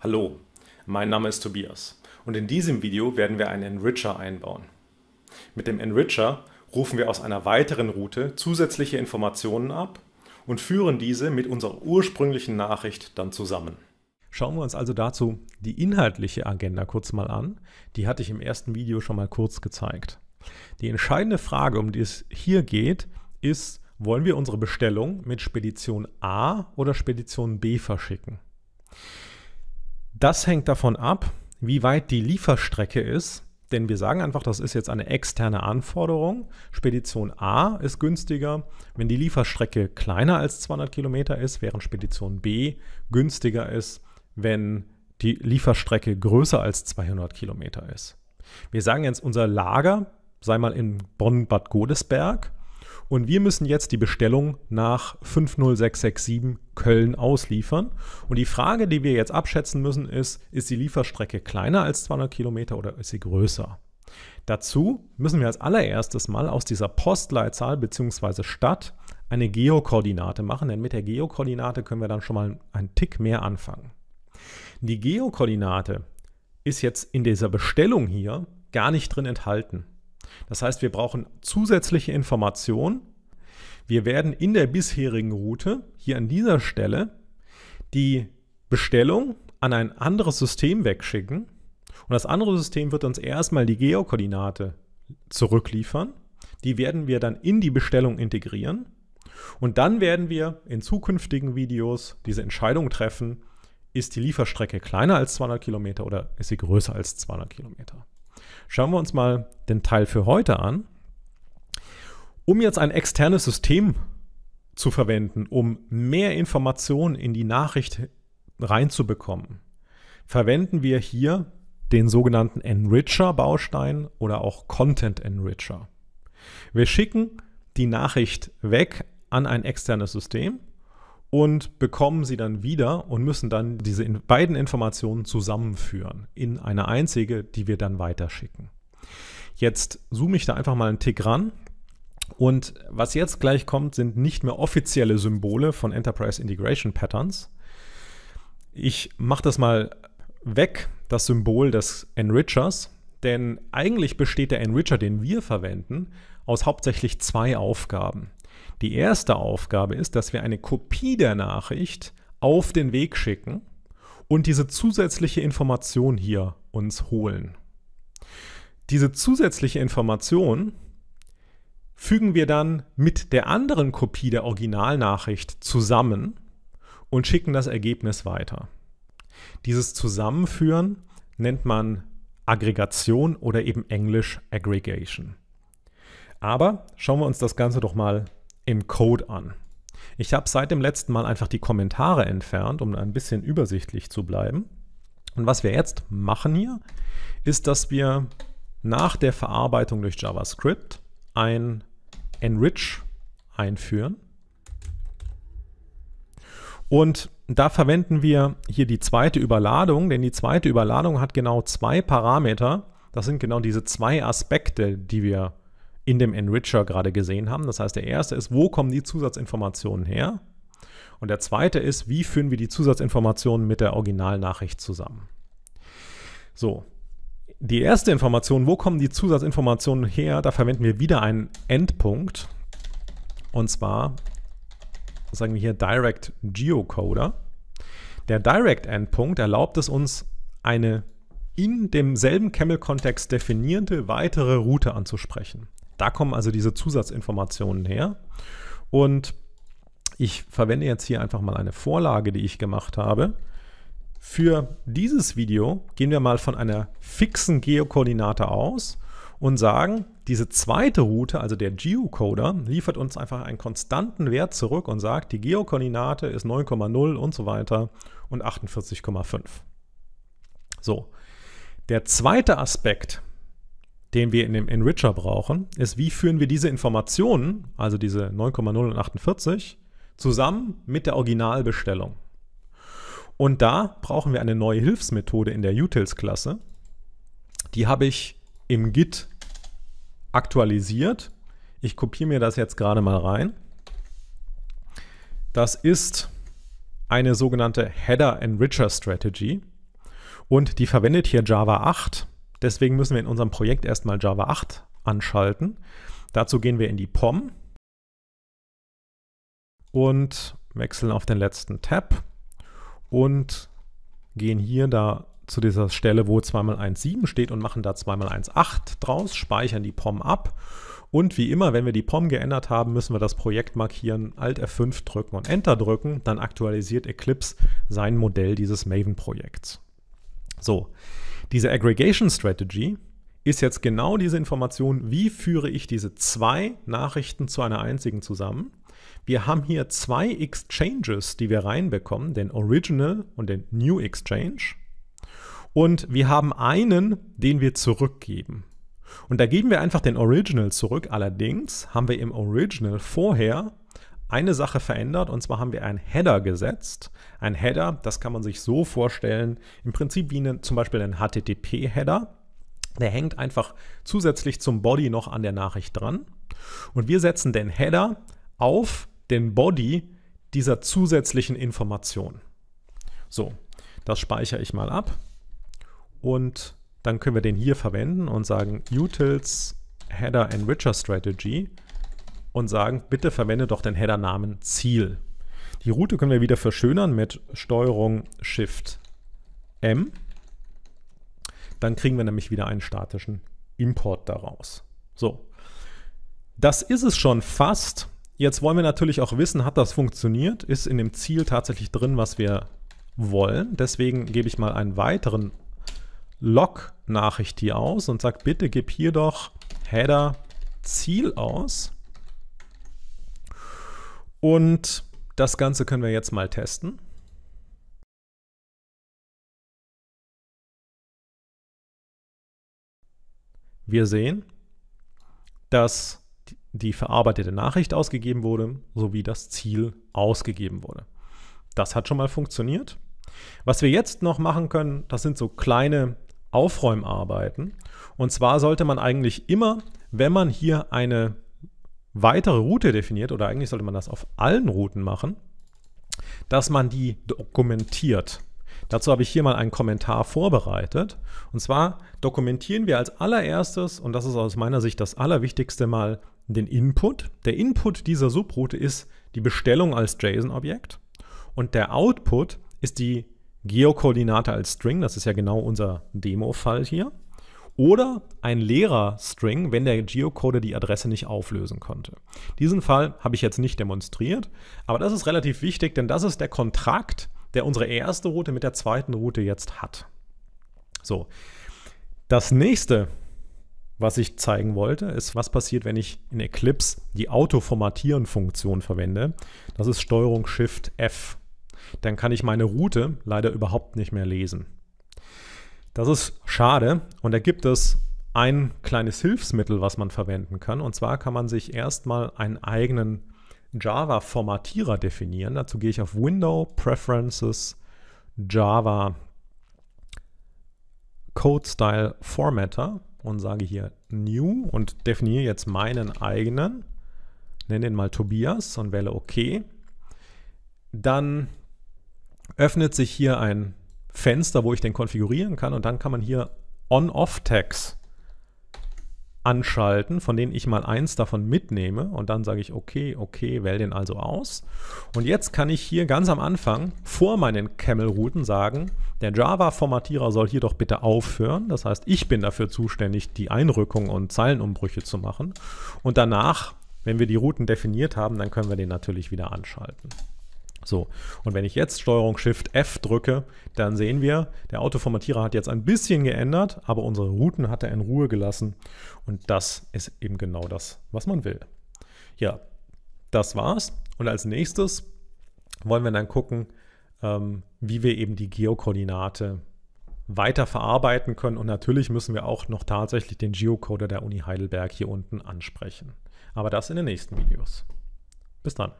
Hallo, mein Name ist Tobias und in diesem Video werden wir einen Enricher einbauen. Mit dem Enricher rufen wir aus einer weiteren Route zusätzliche Informationen ab und führen diese mit unserer ursprünglichen Nachricht dann zusammen. Schauen wir uns also dazu die inhaltliche Agenda kurz mal an. Die hatte ich im ersten Video schon mal kurz gezeigt. Die entscheidende Frage, um die es hier geht, ist, wollen wir unsere Bestellung mit Spedition A oder Spedition B verschicken? Das hängt davon ab, wie weit die Lieferstrecke ist. Denn wir sagen einfach, das ist jetzt eine externe Anforderung. Spedition A ist günstiger, wenn die Lieferstrecke kleiner als 200 Kilometer ist, während Spedition B günstiger ist, wenn die Lieferstrecke größer als 200 Kilometer ist. Wir sagen jetzt, unser Lager sei mal in Bonn-Bad Godesberg und wir müssen jetzt die Bestellung nach 50667 Köln ausliefern. Und die Frage, die wir jetzt abschätzen müssen, ist, ist die Lieferstrecke kleiner als 200 Kilometer oder ist sie größer? Dazu müssen wir als allererstes mal aus dieser Postleitzahl bzw. Stadt eine Geokoordinate machen, denn mit der Geokoordinate können wir dann schon mal einen Tick mehr anfangen. Die Geokoordinate ist jetzt in dieser Bestellung hier gar nicht drin enthalten. Das heißt, wir brauchen zusätzliche Informationen. Wir werden in der bisherigen Route hier an dieser Stelle die Bestellung an ein anderes System wegschicken. Und das andere System wird uns erstmal die Geokoordinate zurückliefern. Die werden wir dann in die Bestellung integrieren. Und dann werden wir in zukünftigen Videos diese Entscheidung treffen, ist die Lieferstrecke kleiner als 200 Kilometer oder ist sie größer als 200 Kilometer. Schauen wir uns mal den Teil für heute an. Um jetzt ein externes System zu verwenden, um mehr Informationen in die Nachricht reinzubekommen, verwenden wir hier den sogenannten Enricher-Baustein oder auch Content Enricher. Wir schicken die Nachricht weg an ein externes System und bekommen sie dann wieder und müssen dann diese beiden Informationen zusammenführen in eine einzige, die wir dann weiterschicken. Jetzt zoome ich da einfach mal einen Tick ran. Und was jetzt gleich kommt, sind nicht mehr offizielle Symbole von Enterprise Integration Patterns. Ich mache das mal weg, das Symbol des Enrichers, denn eigentlich besteht der Enricher, den wir verwenden, aus hauptsächlich zwei Aufgaben. Die erste Aufgabe ist, dass wir eine Kopie der Nachricht auf den Weg schicken und diese zusätzliche Information hier uns holen. Diese zusätzliche Information fügen wir dann mit der anderen Kopie der Originalnachricht zusammen und schicken das Ergebnis weiter. Dieses Zusammenführen nennt man Aggregation oder eben englisch Aggregation. Aber schauen wir uns das Ganze doch mal im Code an. Ich habe seit dem letzten Mal einfach die Kommentare entfernt, um ein bisschen übersichtlich zu bleiben. Und was wir jetzt machen hier, ist, dass wir nach der Verarbeitung durch JavaScript ein Enrich einführen. Und da verwenden wir hier die zweite Überladung, denn die zweite Überladung hat genau zwei Parameter. Das sind genau diese zwei Aspekte, die wir in dem Enricher gerade gesehen haben. Das heißt, der erste ist, wo kommen die Zusatzinformationen her? Und der zweite ist, wie führen wir die Zusatzinformationen mit der Originalnachricht zusammen? So, die erste Information, wo kommen die Zusatzinformationen her? Da verwenden wir wieder einen Endpunkt. Und zwar sagen wir hier Direct Geocoder. Der Direct Endpunkt erlaubt es uns, eine in demselben Camel-Kontext definierte weitere Route anzusprechen. Da kommen also diese Zusatzinformationen her. Und ich verwende jetzt hier einfach mal eine Vorlage, die ich gemacht habe. Für dieses Video gehen wir mal von einer fixen Geokoordinate aus und sagen, diese zweite Route, also der Geocoder, liefert uns einfach einen konstanten Wert zurück und sagt, die Geokoordinate ist 9,0 und so weiter und 48,5. So, der zweite Aspekt den wir in dem Enricher brauchen, ist, wie führen wir diese Informationen, also diese 9,0 und 48, zusammen mit der Originalbestellung. Und da brauchen wir eine neue Hilfsmethode in der Utils-Klasse. Die habe ich im Git aktualisiert. Ich kopiere mir das jetzt gerade mal rein. Das ist eine sogenannte Header Enricher Strategy und die verwendet hier Java 8 Deswegen müssen wir in unserem Projekt erstmal Java 8 anschalten. Dazu gehen wir in die POM und wechseln auf den letzten Tab und gehen hier da zu dieser Stelle, wo 2x1,7 steht und machen da 2x1,8 draus, speichern die POM ab und wie immer, wenn wir die POM geändert haben, müssen wir das Projekt markieren, Alt F5 drücken und Enter drücken, dann aktualisiert Eclipse sein Modell dieses Maven-Projekts. So, diese Aggregation Strategy ist jetzt genau diese Information, wie führe ich diese zwei Nachrichten zu einer einzigen zusammen. Wir haben hier zwei Exchanges, die wir reinbekommen, den Original und den New Exchange. Und wir haben einen, den wir zurückgeben. Und da geben wir einfach den Original zurück. Allerdings haben wir im Original vorher eine Sache verändert und zwar haben wir einen Header gesetzt. Ein Header, das kann man sich so vorstellen, im Prinzip wie einen, zum Beispiel ein HTTP-Header. Der hängt einfach zusätzlich zum Body noch an der Nachricht dran. Und wir setzen den Header auf den Body dieser zusätzlichen Information. So, das speichere ich mal ab. Und dann können wir den hier verwenden und sagen utils header enricher strategy und sagen, bitte verwende doch den Header-Namen Ziel. Die Route können wir wieder verschönern mit Steuerung Shift M. Dann kriegen wir nämlich wieder einen statischen Import daraus. So, das ist es schon fast. Jetzt wollen wir natürlich auch wissen, hat das funktioniert? Ist in dem Ziel tatsächlich drin, was wir wollen? Deswegen gebe ich mal einen weiteren Log-Nachricht hier aus und sage, bitte gib hier doch Header Ziel aus. Und das Ganze können wir jetzt mal testen. Wir sehen, dass die verarbeitete Nachricht ausgegeben wurde, sowie das Ziel ausgegeben wurde. Das hat schon mal funktioniert. Was wir jetzt noch machen können, das sind so kleine Aufräumarbeiten. Und zwar sollte man eigentlich immer, wenn man hier eine weitere Route definiert, oder eigentlich sollte man das auf allen Routen machen, dass man die dokumentiert. Dazu habe ich hier mal einen Kommentar vorbereitet. Und zwar dokumentieren wir als allererstes, und das ist aus meiner Sicht das Allerwichtigste mal, den Input. Der Input dieser Subroute ist die Bestellung als JSON-Objekt und der Output ist die Geokoordinate als String. Das ist ja genau unser Demo-Fall hier oder ein leerer String, wenn der Geocoder die Adresse nicht auflösen konnte. Diesen Fall habe ich jetzt nicht demonstriert, aber das ist relativ wichtig, denn das ist der Kontrakt, der unsere erste Route mit der zweiten Route jetzt hat. So, das nächste, was ich zeigen wollte, ist, was passiert, wenn ich in Eclipse die Autoformatieren-Funktion verwende. Das ist strg Shift F. Dann kann ich meine Route leider überhaupt nicht mehr lesen. Das ist schade und da gibt es ein kleines Hilfsmittel, was man verwenden kann. Und zwar kann man sich erstmal einen eigenen Java-Formatierer definieren. Dazu gehe ich auf Window, Preferences, Java, Code Style Formatter und sage hier New und definiere jetzt meinen eigenen. Nenne den mal Tobias und wähle OK. Dann öffnet sich hier ein Fenster, wo ich den konfigurieren kann. Und dann kann man hier On-Off-Tags anschalten, von denen ich mal eins davon mitnehme. Und dann sage ich, okay, okay, wähle den also aus. Und jetzt kann ich hier ganz am Anfang vor meinen Camel-Routen sagen, der Java-Formatierer soll hier doch bitte aufhören. Das heißt, ich bin dafür zuständig, die Einrückung und Zeilenumbrüche zu machen. Und danach, wenn wir die Routen definiert haben, dann können wir den natürlich wieder anschalten. So, und wenn ich jetzt Steuerung Shift F drücke, dann sehen wir, der Autoformatierer hat jetzt ein bisschen geändert, aber unsere Routen hat er in Ruhe gelassen. Und das ist eben genau das, was man will. Ja, das war's. Und als nächstes wollen wir dann gucken, ähm, wie wir eben die Geokoordinate weiter verarbeiten können. Und natürlich müssen wir auch noch tatsächlich den Geocoder der Uni Heidelberg hier unten ansprechen. Aber das in den nächsten Videos. Bis dann.